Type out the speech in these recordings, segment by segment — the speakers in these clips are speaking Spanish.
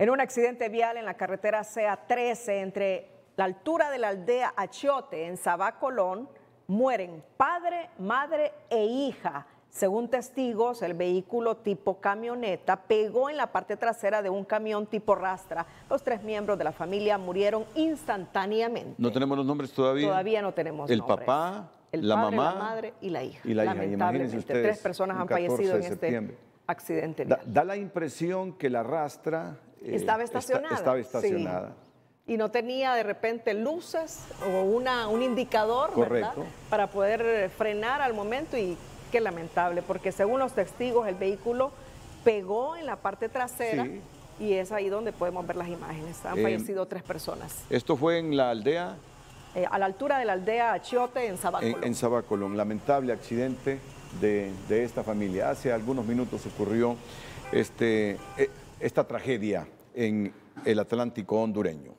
En un accidente vial en la carretera CA13 entre la altura de la aldea Achiote en Sabá Colón, mueren padre, madre e hija. Según testigos, el vehículo tipo camioneta pegó en la parte trasera de un camión tipo rastra. Los tres miembros de la familia murieron instantáneamente. ¿No tenemos los nombres todavía? Todavía no tenemos El papá, la mamá, la madre y la hija. Y la Lamentablemente, Ustedes, tres personas han fallecido en este accidente. da la impresión que la rastra eh, estaba estacionada. estaba estacionada. Y no tenía de repente luces o una, un indicador para poder eh, frenar al momento y qué lamentable, porque según los testigos el vehículo pegó en la parte trasera. Y es ahí donde podemos ver las imágenes. Han em, fallecido tres personas. Esto fue en la aldea eh, a la altura de la aldea Achiote en Sabacolón. En, Sabacolón, lamentable accidente de, esta familia. Hace algunos minutos ocurrió este, esta tragedia en el Atlántico hondureño.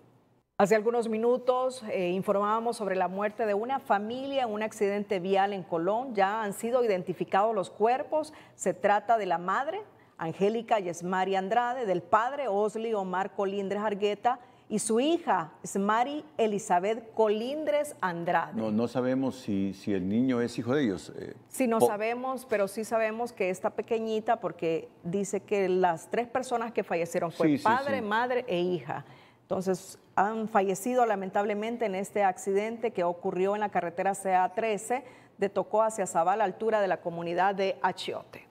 Hace algunos minutos eh, informábamos sobre la muerte de una familia en un accidente vial en Colón. Ya han sido identificados los cuerpos. Se trata de la madre, Angélica Yesmari Andrade, del padre, Osli Omar Colindres Argueta, y su hija es Mari Elizabeth Colindres Andrade. No, no sabemos si, el niño es hijo de ellos. Si eh, sí, no sabemos, pero sí sabemos que está pequeñita, porque dice que las tres personas que fallecieron fue padre, madre e hija. Entonces, han fallecido lamentablemente en este accidente que ocurrió en la carretera CA13 de Tocó hacia Zabal, altura de la comunidad de Achiote.